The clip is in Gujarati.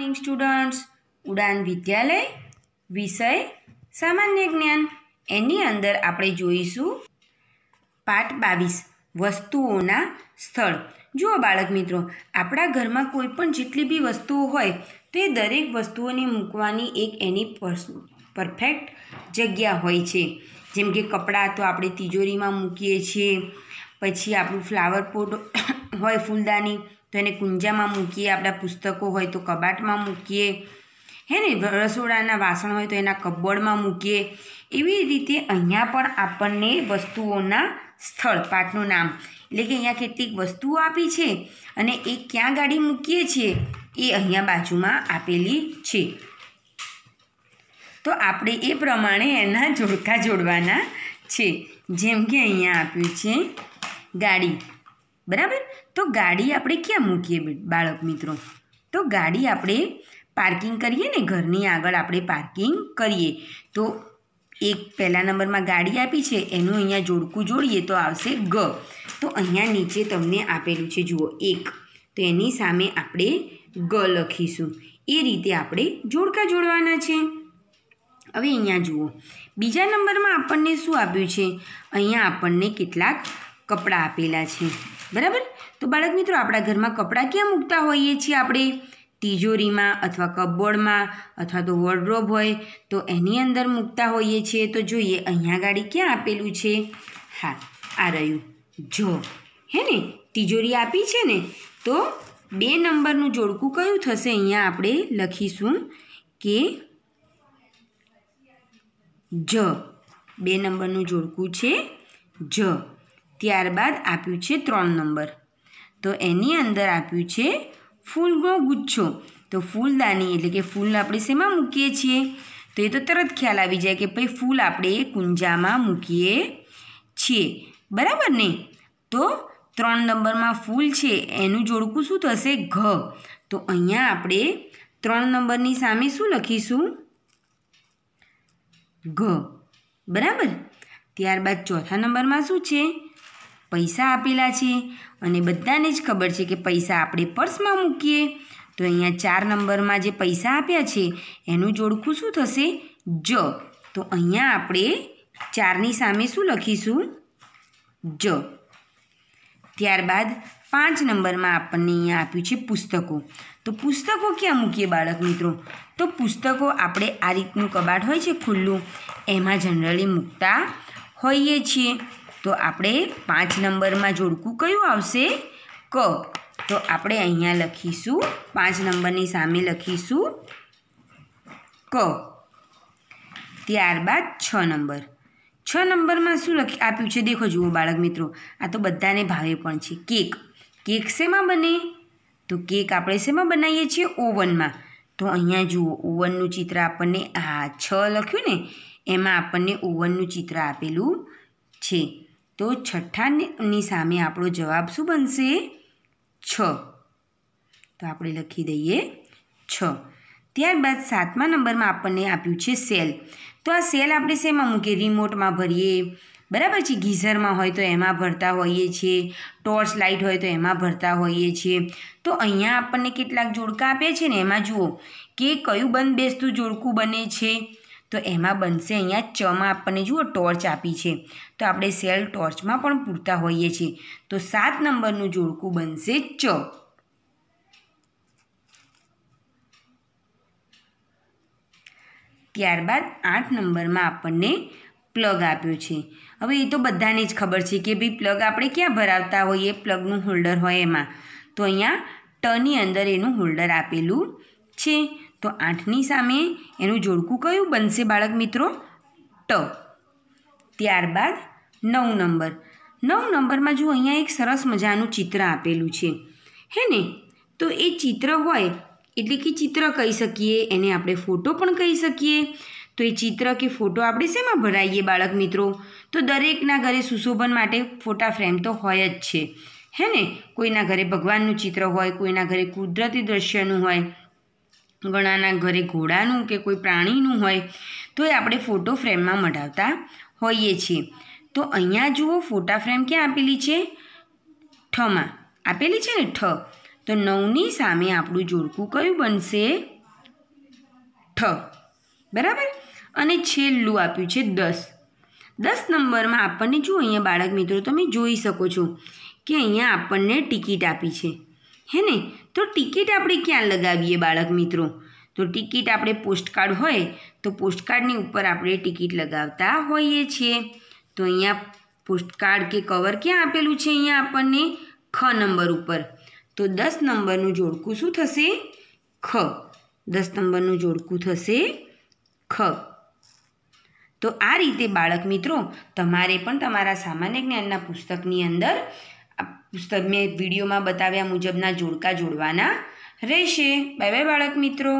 ઇવનિંગ સ્ટુડન્ટ્સ ઉડાન વિદ્યાલય વિષય સામાન્ય જ્ઞાન એની અંદર આપણે જોઈશું પાઠ બાવીસ વસ્તુઓના સ્થળ જુઓ બાળક મિત્રો આપણા ઘરમાં કોઈ પણ જેટલી બી વસ્તુઓ હોય તો એ દરેક વસ્તુઓને મૂકવાની એક એની પરફેક્ટ જગ્યા હોય છે જેમ કે કપડાં તો આપણે તિજોરીમાં મૂકીએ છીએ પછી આપણું ફ્લાવર પોટ હોય ફૂલદાની તો એને કુંજામાં મૂકીએ આપણા પુસ્તકો હોય તો કબાટમાં મૂકીએ હે ને રસોડાના વાસણ હોય તો એના કબ્બડમાં મૂકીએ એવી રીતે અહીંયા પણ આપણને વસ્તુઓના સ્થળ પાઠનું નામ એટલે કે અહીંયા કેટલીક વસ્તુઓ આપી છે અને એ ક્યાં ગાડી મૂકીએ છીએ એ અહીંયા બાજુમાં આપેલી છે તો આપણે એ પ્રમાણે એના જોડકા જોડવાના છે જેમ કે અહીંયા આપ્યું છે ગાડી બરાબર તો ગાડી આપણે ક્યાં મૂકીએ બાળક મિત્રો તો ગાડી આપણે પાર્કિંગ કરીએ ને ઘરની આગળ આપણે પાર્કિંગ કરીએ તો એક પહેલા નંબરમાં ગાડી આપી છે એનું અહીંયા જોડકું જોડીએ તો આવશે ગ તો અહીંયા નીચે તમને આપેલું છે જુઓ એક તો એની સામે આપણે ગ લખીશું એ રીતે આપણે જોડકા જોડવાના છે હવે અહીંયા જુઓ બીજા નંબરમાં આપણને શું આપ્યું છે અહીંયા આપણને કેટલાક કપડાં આપેલા છે બરાબર તો બાળક મિત્રો આપણા ઘરમાં કપડાં ક્યાં મૂકતા હોઈએ છીએ આપણે તિજોરીમાં અથવા કબોર્ડમાં અથવા તો વોર્ડરોબ હોય તો એની અંદર મૂકતા હોઈએ છીએ તો જોઈએ અહીંયા ગાડી ક્યાં આપેલું છે હા આ રહ્યું જો હે ને તિજોરી આપી છે ને તો બે નંબરનું જોડકું કયું થશે અહીંયા આપણે લખીશું કે જ બે નંબરનું જોડકું છે જ ત્યારબાદ આપ્યું છે ત્રણ નંબર તો એની અંદર આપ્યું છે ફૂલનો ગુચ્છો તો ફૂલદાની એટલે કે ફૂલ આપણે શેમાં મૂકીએ છીએ તો એ તો તરત ખ્યાલ આવી જાય કે ભાઈ ફૂલ આપણે કુંજામાં મૂકીએ છીએ બરાબર ને તો ત્રણ નંબરમાં ફૂલ છે એનું જોડકું શું થશે ઘ તો અહીંયા આપણે ત્રણ નંબરની સામે શું લખીશું ઘ બરાબર ત્યારબાદ ચોથા નંબરમાં શું છે પૈસા આપેલા છે અને બધાને જ ખબર છે કે પૈસા આપણે પર્સમાં મૂકીએ તો અહીંયા ચાર નંબરમાં જે પૈસા આપ્યા છે એનું જોડખું શું થશે જ તો અહીંયા આપણે ચારની સામે શું લખીશું જ ત્યારબાદ પાંચ નંબરમાં આપણને અહીંયા આપ્યું છે પુસ્તકો તો પુસ્તકો ક્યાં મૂકીએ બાળક મિત્રો તો પુસ્તકો આપણે આ રીતનું કબાટ હોય છે ખુલ્લું એમાં જનરલી મૂકતા હોઈએ છીએ તો આપણે પાંચ નંબરમાં જોડકું કયું આવશે ક તો આપણે અહીંયા લખીશું પાંચ નંબરની સામે લખીશું ક ત્યારબાદ છ નંબર છ નંબરમાં શું લખી આપ્યું છે દેખો જુઓ બાળક મિત્રો આ તો બધાને ભાવે પણ છે કેક કેક શેમાં બને તો કેક આપણે શેમાં બનાવીએ છીએ ઓવનમાં તો અહીંયા જુઓ ઓવનનું ચિત્ર આપણને હા છ લખ્યું ને એમાં આપણને ઓવનનું ચિત્ર આપેલું છે તો છઠ્ઠાની સામે આપણો જવાબ શું બનશે છ તો આપણે લખી દઈએ છ ત્યારબાદ સાતમા નંબરમાં આપણને આપ્યું છે સેલ તો આ સેલ આપણે શેમાં મૂકીએ રિમોટમાં ભરીએ બરાબર છે ગીઝરમાં હોય તો એમાં ભરતા હોઈએ છીએ ટોર્ચ લાઇટ હોય તો એમાં ભરતા હોઈએ છીએ તો અહીંયા આપણને કેટલાક જોડકા આપ્યા છે ને એમાં જુઓ કે કયું બંધ બેસતું જોડકું બને છે તો એમાં બનશે અહીંયા ચમાં આપણને જુઓ ટોર્ચ આપી છે તો આપણે સેલ ટોર્ચમાં પણ પૂરતા હોઈએ છીએ તો સાત નંબરનું જોડકું બનશે ચ ત્યારબાદ આઠ નંબરમાં આપણને પ્લગ આપ્યો છે હવે એ તો બધાને જ ખબર છે કે ભાઈ પ્લગ આપણે ક્યાં ભરાવતા હોઈએ પ્લગનું હોલ્ડર હોય એમાં તો અહીંયા ટની અંદર એનું હોલ્ડર આપેલું છે તો આઠની સામે એનું જોડકું કયું બનશે બાળક મિત્રો ટ ત્યારબાદ નવ નંબર નવ નંબરમાં જો અહીંયા એક સરસ મજાનું ચિત્ર આપેલું છે હે ને તો એ ચિત્ર હોય એટલે કે ચિત્ર કહી શકીએ એને આપણે ફોટો પણ કહી શકીએ તો એ ચિત્ર કે ફોટો આપણે શેમાં ભરાઈએ બાળક મિત્રો તો દરેકના ઘરે સુશોભન માટે ફોટા ફ્રેમ તો હોય જ છે હે ને કોઈના ઘરે ભગવાનનું ચિત્ર હોય કોઈના ઘરે કુદરતી દ્રશ્યનું હોય ગણાના ઘરે ઘોડાનું કે કોઈ પ્રાણીનું હોય તો એ આપણે ફોટો ફ્રેમમાં મઢાવતા હોઈએ છીએ તો અહીંયા જુઓ ફોટા ફ્રેમ ક્યાં આપેલી છે ઠમાં આપેલી છે ને ઠ તો નવની સામે આપણું જોડકું કયું બનશે ઠ બરાબર અને છેલ્લું આપ્યું છે દસ દસ નંબરમાં આપણને જુઓ અહીંયા બાળક મિત્રો તમે જોઈ શકો છો કે અહીંયા આપણને ટિકિટ આપી છે હે ને તો ટિકિટ આપણે ક્યાં લગાવીએ બાળક મિત્રો તો ટિકિટ આપણે પોસ્ટકાર્ડ હોય તો પોસ્ટકાર્ડની ઉપર આપણે ટિકિટ લગાવતા હોઈએ છીએ તો અહીંયા પોસ્ટકાર્ડ કે કવર ક્યાં આપેલું છે અહીંયા આપણને ખ નંબર ઉપર તો દસ નંબરનું જોડકું શું થશે ખ દસ નંબરનું જોડકું થશે ખ તો આ રીતે બાળક મિત્રો તમારે પણ તમારા સામાન્ય જ્ઞાનના પુસ્તકની અંદર મેં વિડીયોમાં બતાવ્યા મુજબના જોડકા જોડવાના રહેશે બાય બાય બાળક મિત્રો